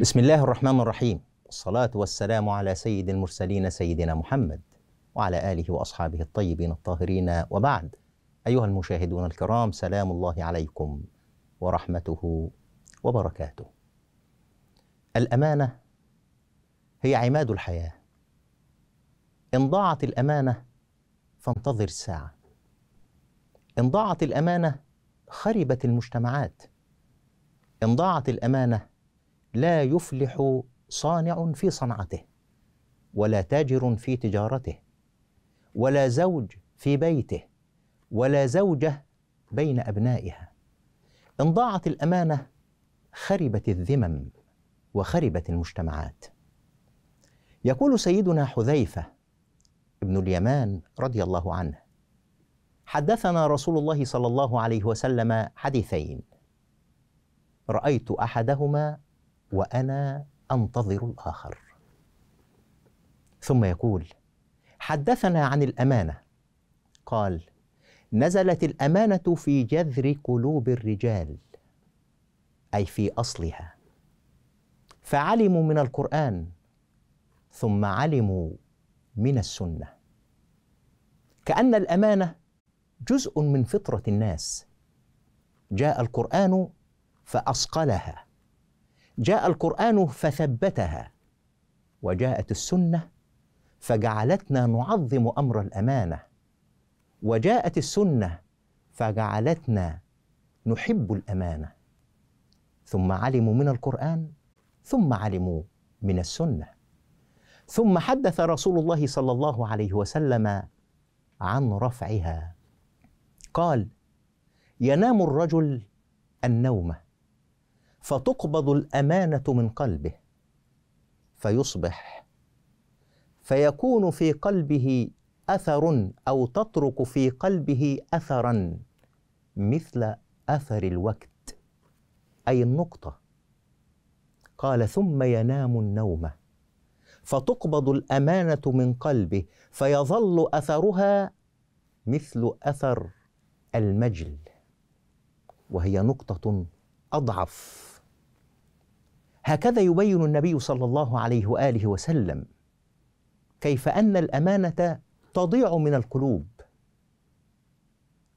بسم الله الرحمن الرحيم والصلاة والسلام على سيد المرسلين سيدنا محمد وعلى آله وأصحابه الطيبين الطاهرين وبعد أيها المشاهدون الكرام سلام الله عليكم ورحمته وبركاته الأمانة هي عماد الحياة إن ضاعت الأمانة فانتظر الساعة إن ضاعت الأمانة خربت المجتمعات إن ضاعت الأمانة لا يفلح صانع في صنعته ولا تاجر في تجارته ولا زوج في بيته ولا زوجه بين ابنائها ان ضاعت الامانه خربت الذمم وخربت المجتمعات يقول سيدنا حذيفه ابن اليمان رضي الله عنه حدثنا رسول الله صلى الله عليه وسلم حديثين رايت احدهما وانا انتظر الاخر ثم يقول حدثنا عن الامانه قال نزلت الامانه في جذر قلوب الرجال اي في اصلها فعلموا من القران ثم علموا من السنه كان الامانه جزء من فطره الناس جاء القران فاصقلها جاء القرآن فثبتها وجاءت السنة فجعلتنا نعظم أمر الأمانة وجاءت السنة فجعلتنا نحب الأمانة ثم علموا من القرآن ثم علموا من السنة ثم حدث رسول الله صلى الله عليه وسلم عن رفعها قال ينام الرجل النومه فتقبض الامانه من قلبه فيصبح فيكون في قلبه اثر او تترك في قلبه اثرا مثل اثر الوقت اي النقطه قال ثم ينام النوم فتقبض الامانه من قلبه فيظل اثرها مثل اثر المجل وهي نقطه اضعف هكذا يبين النبي صلى الله عليه واله وسلم كيف ان الامانه تضيع من القلوب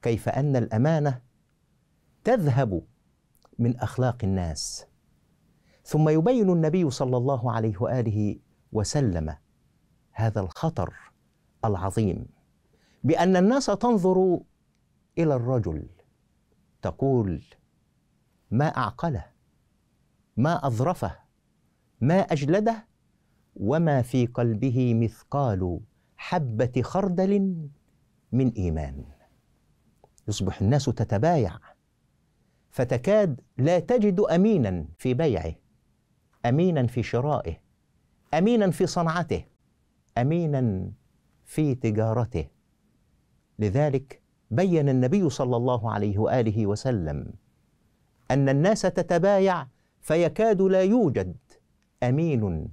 كيف ان الامانه تذهب من اخلاق الناس ثم يبين النبي صلى الله عليه واله وسلم هذا الخطر العظيم بان الناس تنظر الى الرجل تقول ما اعقله ما أظرفه ما أجلده وما في قلبه مثقال حبة خردل من إيمان يصبح الناس تتبايع فتكاد لا تجد أمينا في بيعه أمينا في شرائه أمينا في صنعته أمينا في تجارته لذلك بين النبي صلى الله عليه واله وسلم ان الناس تتبايع فيكاد لا يوجد امين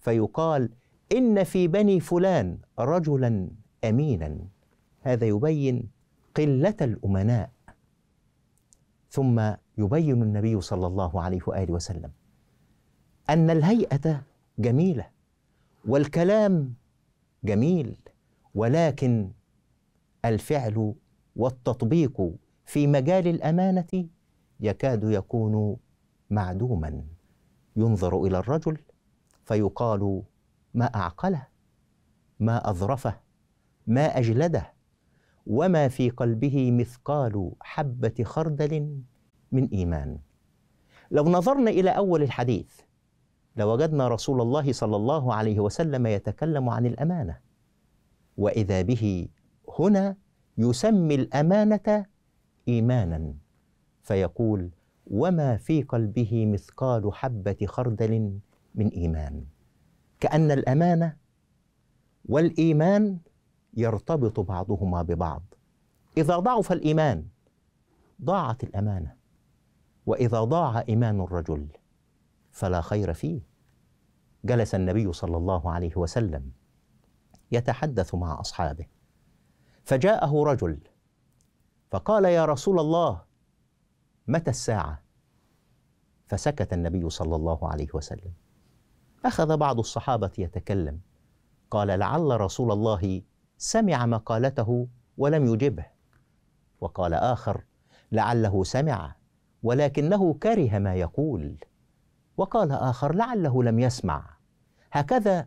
فيقال ان في بني فلان رجلا امينا هذا يبين قله الامناء ثم يبين النبي صلى الله عليه واله وسلم ان الهيئه جميله والكلام جميل ولكن الفعل والتطبيق في مجال الامانه يكاد يكون معدوما ينظر الى الرجل فيقال ما اعقله ما اظرفه ما اجلده وما في قلبه مثقال حبه خردل من ايمان لو نظرنا الى اول الحديث لوجدنا رسول الله صلى الله عليه وسلم يتكلم عن الامانه واذا به هنا يسمي الامانه ايمانا فيقول وما في قلبه مثقال حبة خردل من إيمان كأن الأمانة والإيمان يرتبط بعضهما ببعض إذا ضعف الإيمان ضاعت الأمانة وإذا ضاع إيمان الرجل فلا خير فيه جلس النبي صلى الله عليه وسلم يتحدث مع أصحابه فجاءه رجل فقال يا رسول الله متى الساعة؟ فسكت النبي صلى الله عليه وسلم اخذ بعض الصحابه يتكلم قال لعل رسول الله سمع مقالته ولم يجبه وقال اخر لعله سمع ولكنه كره ما يقول وقال اخر لعله لم يسمع هكذا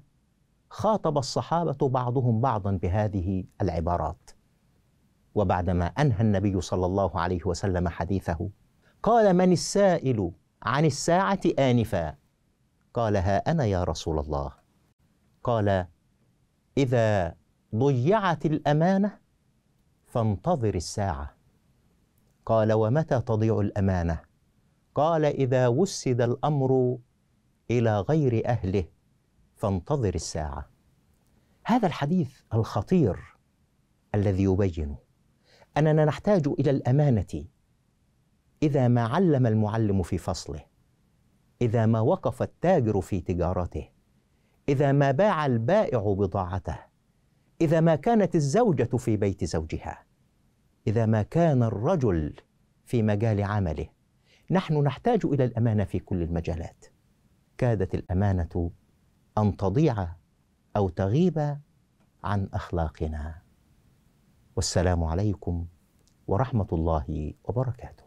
خاطب الصحابه بعضهم بعضا بهذه العبارات وبعدما انهى النبي صلى الله عليه وسلم حديثه قال من السائل عن الساعة آنفا قال ها أنا يا رسول الله قال إذا ضيعت الأمانة فانتظر الساعة قال ومتى تضيع الأمانة؟ قال إذا وسد الأمر إلى غير أهله فانتظر الساعة هذا الحديث الخطير الذي يبين أننا نحتاج إلى الأمانة إذا ما علم المعلم في فصله إذا ما وقف التاجر في تجارته إذا ما باع البائع بضاعته إذا ما كانت الزوجة في بيت زوجها إذا ما كان الرجل في مجال عمله نحن نحتاج إلى الأمانة في كل المجالات كادت الأمانة أن تضيع أو تغيب عن أخلاقنا والسلام عليكم ورحمة الله وبركاته